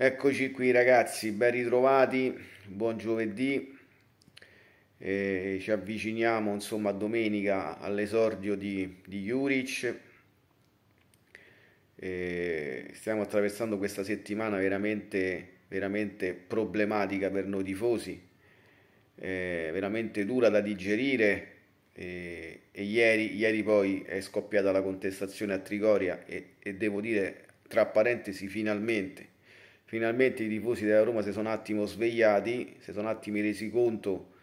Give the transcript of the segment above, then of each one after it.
Eccoci qui ragazzi, ben ritrovati, buon giovedì, eh, ci avviciniamo insomma a domenica all'esordio di, di Juric, eh, stiamo attraversando questa settimana veramente, veramente problematica per noi tifosi, eh, veramente dura da digerire eh, e ieri, ieri, poi è scoppiata la contestazione a Trigoria e, e devo dire tra parentesi finalmente finalmente i tifosi della Roma si sono un attimo svegliati, si sono un attimo resi conto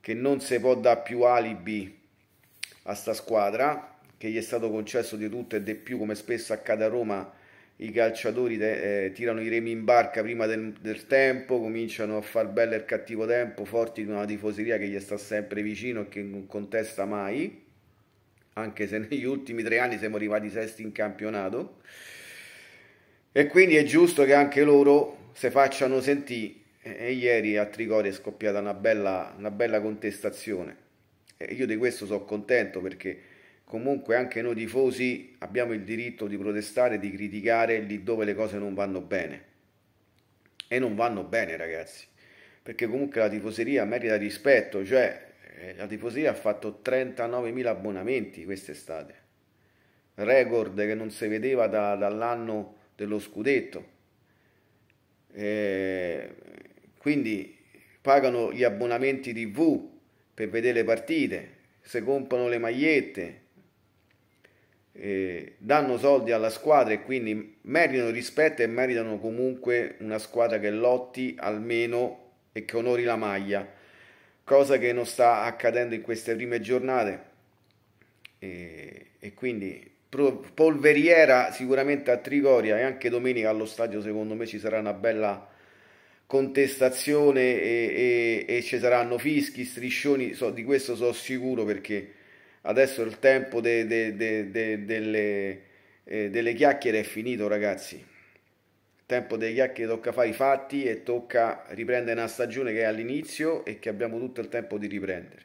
che non si può dare più alibi a sta squadra, che gli è stato concesso di tutto e di più, come spesso accade a Roma, i calciatori te, eh, tirano i remi in barca prima del, del tempo, cominciano a far bello il cattivo tempo, forti di una tifoseria che gli sta sempre vicino e che non contesta mai, anche se negli ultimi tre anni siamo arrivati sesti in campionato. E quindi è giusto che anche loro si facciano sentire. E ieri a Trigoria è scoppiata una bella, una bella contestazione. E io di questo sono contento perché comunque anche noi tifosi abbiamo il diritto di protestare, di criticare lì dove le cose non vanno bene. E non vanno bene, ragazzi, perché comunque la tifoseria merita rispetto, cioè eh, la tifoseria ha fatto 39.000 abbonamenti quest'estate, record che non si vedeva da, dall'anno dello scudetto. Eh, quindi pagano gli abbonamenti TV per vedere le partite, se comprano le magliette, eh, danno soldi alla squadra e quindi meritano rispetto e meritano comunque una squadra che lotti almeno e che onori la maglia, cosa che non sta accadendo in queste prime giornate. Eh, e quindi polveriera sicuramente a Trigoria e anche domenica allo stadio secondo me ci sarà una bella contestazione e, e, e ci saranno fischi, striscioni, so, di questo sono sicuro perché adesso il tempo de, de, de, delle, eh, delle, chiacchiere è finito ragazzi, il tempo delle chiacchiere tocca fare i fatti e tocca riprendere una stagione che è all'inizio e che abbiamo tutto il tempo di riprendere.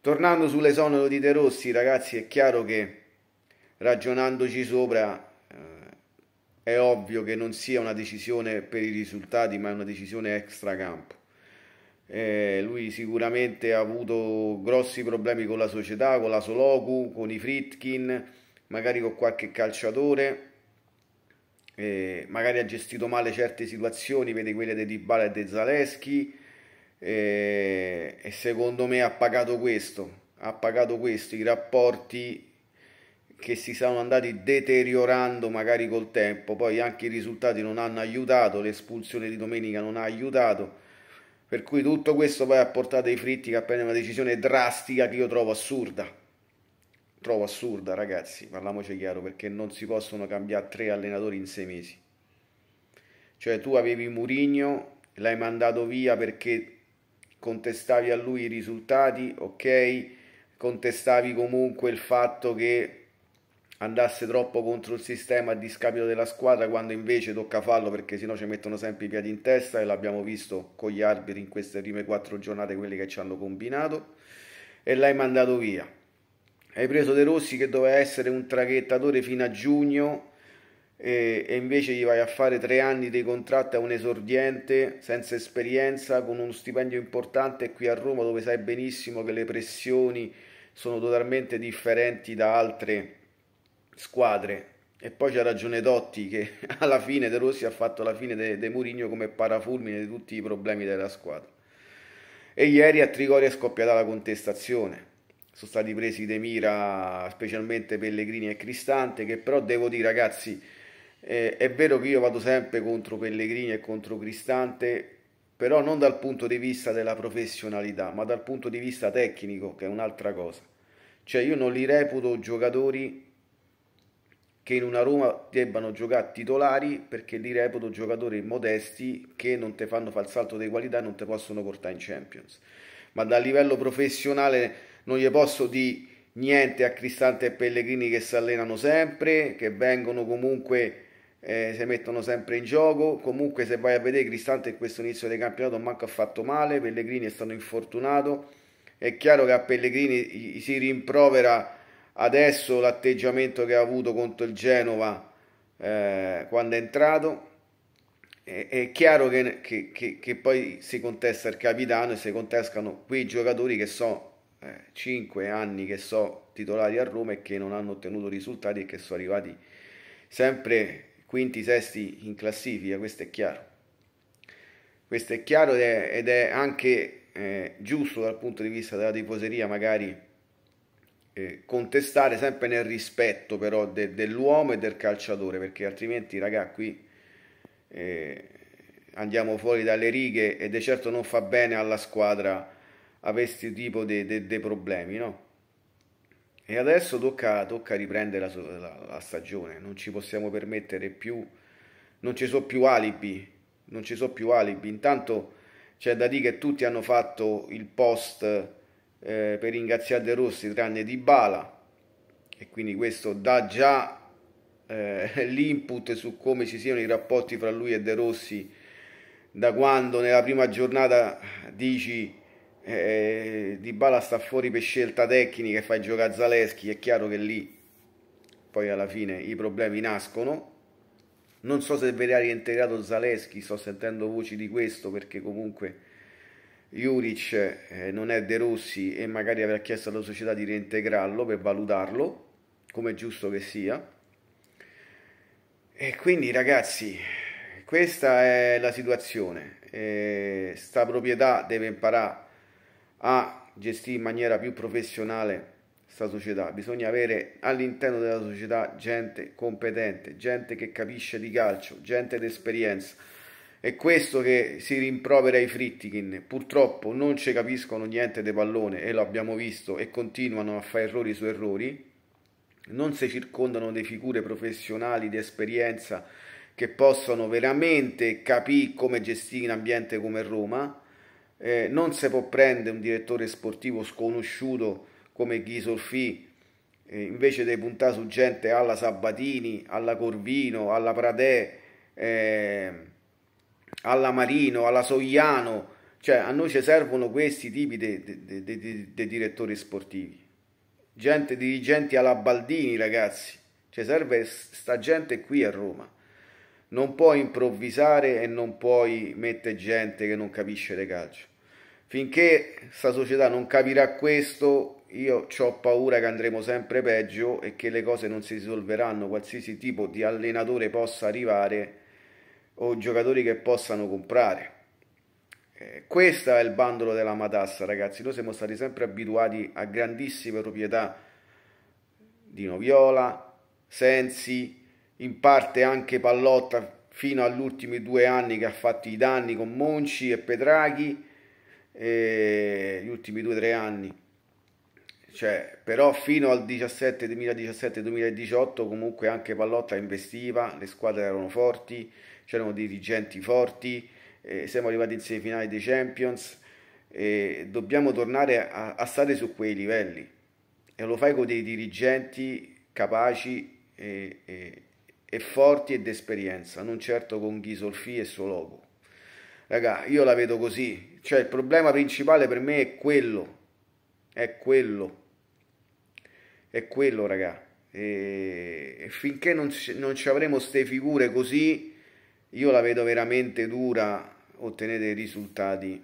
Tornando sull'esonero di De Rossi ragazzi è chiaro che ragionandoci sopra eh, è ovvio che non sia una decisione per i risultati, ma è una decisione extracampo. Eh, lui sicuramente ha avuto grossi problemi con la società, con la Soloku, con i Fritkin, magari con qualche calciatore. Eh, magari ha gestito male certe situazioni, vedi quelle di Dybala e De Zaleschi eh, e secondo me ha pagato questo, ha pagato questo, i rapporti che si sono andati deteriorando magari col tempo, poi anche i risultati non hanno aiutato, l'espulsione di domenica non ha aiutato, per cui tutto questo poi ha portato ai fritti che ha prendere una decisione drastica che io trovo assurda. Trovo assurda, ragazzi, parliamoci chiaro, perché non si possono cambiare tre allenatori in sei mesi. Cioè tu avevi Murigno, l'hai mandato via perché contestavi a lui i risultati, ok? Contestavi comunque il fatto che andasse troppo contro il sistema a discapito della squadra quando invece tocca farlo perché sennò ci mettono sempre i piedi in testa e l'abbiamo visto con gli arbitri in queste prime quattro giornate quelli che ci hanno combinato e l'hai mandato via hai preso De Rossi che doveva essere un traghettatore fino a giugno e, e invece gli vai a fare tre anni di contratto a un esordiente senza esperienza con uno stipendio importante qui a Roma dove sai benissimo che le pressioni sono totalmente differenti da altre squadre. E poi c'ha ragione Dotti che alla fine De Rossi ha fatto la fine di de- Murigno come parafulmine di tutti i problemi della squadra. E ieri a Trigoria è scoppiata la contestazione. Sono stati presi de mira specialmente Pellegrini e Cristante che però devo dire ragazzi eh, è vero che io vado sempre contro Pellegrini e contro Cristante però non dal punto di vista della professionalità, ma dal punto di vista tecnico, che è un'altra cosa. Cioè io non li reputo giocatori che in una Roma debbano giocare titolari perché li reputo giocatori modesti che non ti fanno fare il salto di qualità e non ti possono portare in Champions. Ma dal livello professionale non gli posso dire niente a Cristante e Pellegrini che si allenano sempre, che vengono comunque, eh, si mettono sempre in gioco. Comunque se vai a vedere Cristante in questo inizio di campionato manco ha fatto male, Pellegrini è stato infortunato. È chiaro che a Pellegrini si rimprovera adesso l'atteggiamento che ha avuto contro il Genova eh, quando è entrato. È, chiaro che, che, che, che, poi si contesta il capitano e si contestano quei giocatori che so eh, 5 anni che so titolari a Roma e che non hanno ottenuto risultati e che sono arrivati sempre quinti, sesti in classifica, questo è chiaro. Questo è chiaro ed è, ed è anche eh, giusto dal punto di vista della tifoseria magari eh, contestare sempre nel rispetto però de, dell'uomo e del calciatore, perché altrimenti raga qui eh, andiamo fuori dalle righe ed è certo non fa bene alla squadra avere questo tipo di problemi, no? E adesso tocca, tocca riprendere la, la, la, stagione, non ci possiamo permettere più, non ci sono più alibi, non ci sono più alibi. Intanto c'è da dire che tutti hanno fatto il post eh, per ringraziare De Rossi tranne Di Bala e quindi questo dà già eh, l'input su come ci siano i rapporti fra lui e De Rossi da quando nella prima giornata dici eh, Di Bala sta fuori per scelta tecnica e fai giocare Zaleschi è chiaro che lì poi alla fine i problemi nascono non so se verrà rientrato Zaleschi sto sentendo voci di questo perché comunque Juric eh, non è De Rossi e magari avrà chiesto alla società di reintegrarlo per valutarlo, come è giusto che sia. E quindi ragazzi, questa è la situazione. Eh, sta proprietà deve imparare a gestire in maniera più professionale sta società. Bisogna avere all'interno della società gente competente, gente che capisce di calcio, gente d'esperienza è questo che si rimprovera ai Frittikin. Purtroppo non ci capiscono niente di pallone e lo abbiamo visto e continuano a fare errori su errori. Non si circondano di figure professionali di esperienza che possono veramente capire come gestire un ambiente come Roma. Eh, non si può prendere un direttore sportivo sconosciuto come Guy Solfi eh, invece di puntare su gente alla Sabatini, alla Corvino, alla Pradè. Eh, alla Marino, alla Sogliano, cioè a noi ci servono questi tipi di direttori sportivi, gente, dirigenti alla Baldini ragazzi, ci serve sta gente qui a Roma, non puoi improvvisare e non puoi mettere gente che non capisce le calcio, finché sta società non capirà questo io ho paura che andremo sempre peggio e che le cose non si risolveranno, qualsiasi tipo di allenatore possa arrivare o giocatori che possano comprare. Eh, questo è il bandolo della matassa, ragazzi. Noi siamo stati sempre abituati a grandissime proprietà di Noviola, Sensi, in parte anche Pallotta fino agli ultimi due anni che ha fatto i danni con Monci e Petrachi, eh, gli ultimi due o tre anni cioè, però fino al 2017-2018 comunque anche Pallotta investiva, le squadre erano forti, c'erano dirigenti forti, eh, siamo arrivati in semifinale dei Champions e dobbiamo tornare a, a, stare su quei livelli e lo fai con dei dirigenti capaci e, e, e forti ed esperienza, non certo con Ghisolfi e suo logo. Raga, io la vedo così, cioè il problema principale per me è quello, è quello. È quello, raga. E finché non, non ci avremo queste figure così, io la vedo veramente dura ottenere dei risultati,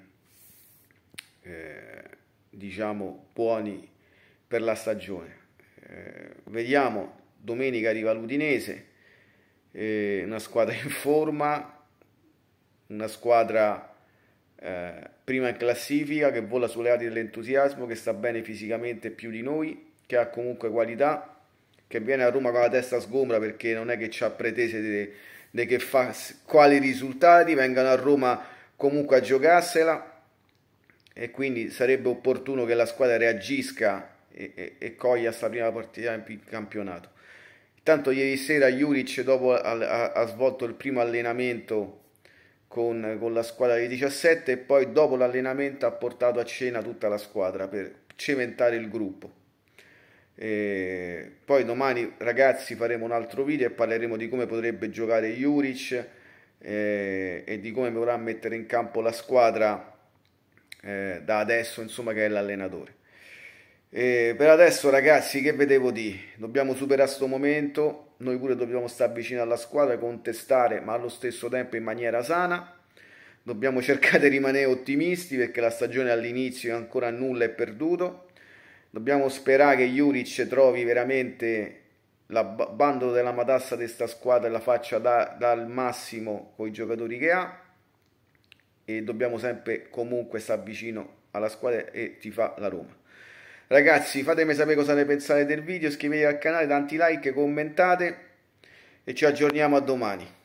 eh, diciamo, buoni per la stagione. Eh, vediamo, domenica arriva l'Udinese, eh, una squadra in forma, una squadra eh, prima in classifica, che vola sulle ali dell'entusiasmo, che sta bene fisicamente più di noi, che ha comunque qualità, che viene a Roma con la testa sgombra perché non è che ci ha pretese di che fa quali risultati, vengano a Roma comunque a giocarsela e quindi sarebbe opportuno che la squadra reagisca e, e, e coglia sta prima partita in campionato. Intanto ieri sera Juric dopo ha, ha, ha svolto il primo allenamento con, con la squadra di 17 e poi dopo l'allenamento ha portato a cena tutta la squadra per cementare il gruppo. E poi domani ragazzi faremo un altro video e parleremo di come potrebbe giocare Juric eh, e di come vorrà mettere in campo la squadra eh, da adesso insomma che è l'allenatore. E eh, per adesso ragazzi che vedevo di? Dobbiamo superare questo momento, noi pure dobbiamo stare vicino alla squadra, contestare ma allo stesso tempo in maniera sana. Dobbiamo cercare di rimanere ottimisti perché la stagione all'inizio è ancora nulla è perduto. Dobbiamo sperare che Juric trovi veramente la bando della matassa di questa squadra e la faccia da, dal massimo con i giocatori che ha. E dobbiamo sempre comunque stare vicino alla squadra e ti fa la Roma. Ragazzi, fatemi sapere cosa ne pensate del video, iscrivetevi al canale, tanti like, commentate e ci aggiorniamo a domani.